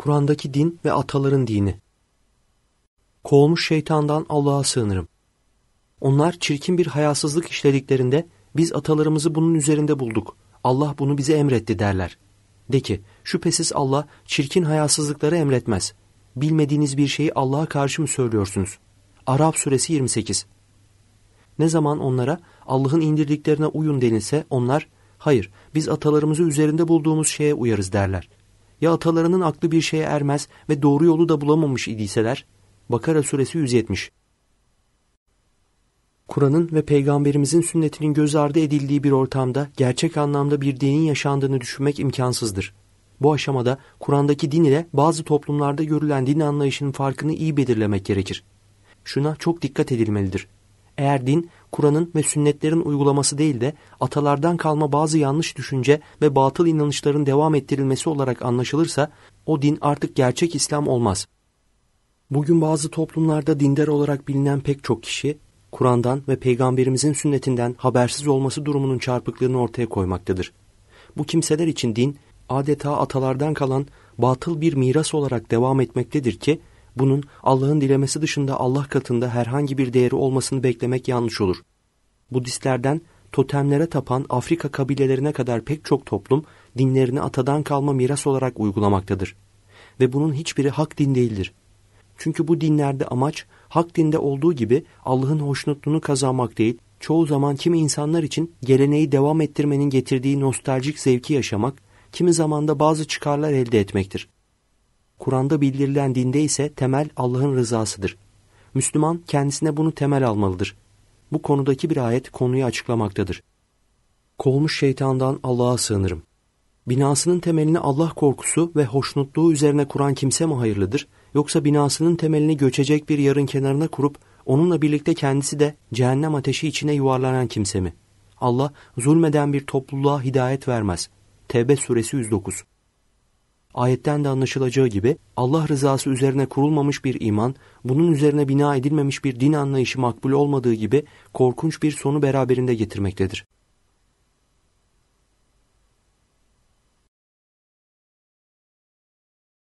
Kur'an'daki din ve ataların dini. Kovulmuş şeytandan Allah'a sığınırım. Onlar çirkin bir hayasızlık işlediklerinde biz atalarımızı bunun üzerinde bulduk. Allah bunu bize emretti derler. De ki şüphesiz Allah çirkin hayasızlıkları emretmez. Bilmediğiniz bir şeyi Allah'a karşı mı söylüyorsunuz? Arap suresi 28 Ne zaman onlara Allah'ın indirdiklerine uyun denilse onlar hayır biz atalarımızı üzerinde bulduğumuz şeye uyarız derler ya atalarının aklı bir şeye ermez ve doğru yolu da bulamamış idiyseler? Bakara suresi 170 Kur'an'ın ve peygamberimizin sünnetinin göz ardı edildiği bir ortamda gerçek anlamda bir dinin yaşandığını düşünmek imkansızdır. Bu aşamada Kur'an'daki din ile bazı toplumlarda görülen din anlayışının farkını iyi belirlemek gerekir. Şuna çok dikkat edilmelidir. Eğer din, Kur'an'ın ve sünnetlerin uygulaması değil de atalardan kalma bazı yanlış düşünce ve batıl inanışların devam ettirilmesi olarak anlaşılırsa o din artık gerçek İslam olmaz. Bugün bazı toplumlarda dindar olarak bilinen pek çok kişi Kur'an'dan ve peygamberimizin sünnetinden habersiz olması durumunun çarpıklığını ortaya koymaktadır. Bu kimseler için din adeta atalardan kalan batıl bir miras olarak devam etmektedir ki bunun Allah'ın dilemesi dışında Allah katında herhangi bir değeri olmasını beklemek yanlış olur. Budistlerden totemlere tapan Afrika kabilelerine kadar pek çok toplum dinlerini atadan kalma miras olarak uygulamaktadır. Ve bunun hiçbiri hak din değildir. Çünkü bu dinlerde amaç hak dinde olduğu gibi Allah'ın hoşnutluğunu kazanmak değil, çoğu zaman kimi insanlar için geleneği devam ettirmenin getirdiği nostaljik zevki yaşamak, kimi zaman da bazı çıkarlar elde etmektir. Kur'an'da bildirilen dinde ise temel Allah'ın rızasıdır. Müslüman kendisine bunu temel almalıdır. Bu konudaki bir ayet konuyu açıklamaktadır. Kolmuş şeytandan Allah'a sığınırım. Binasının temelini Allah korkusu ve hoşnutluğu üzerine kuran kimse mi hayırlıdır? Yoksa binasının temelini göçecek bir yarın kenarına kurup onunla birlikte kendisi de cehennem ateşi içine yuvarlanan kimse mi? Allah zulmeden bir topluluğa hidayet vermez. Tevbe suresi 109 Ayetten de anlaşılacağı gibi Allah rızası üzerine kurulmamış bir iman, bunun üzerine bina edilmemiş bir din anlayışı makbul olmadığı gibi korkunç bir sonu beraberinde getirmektedir.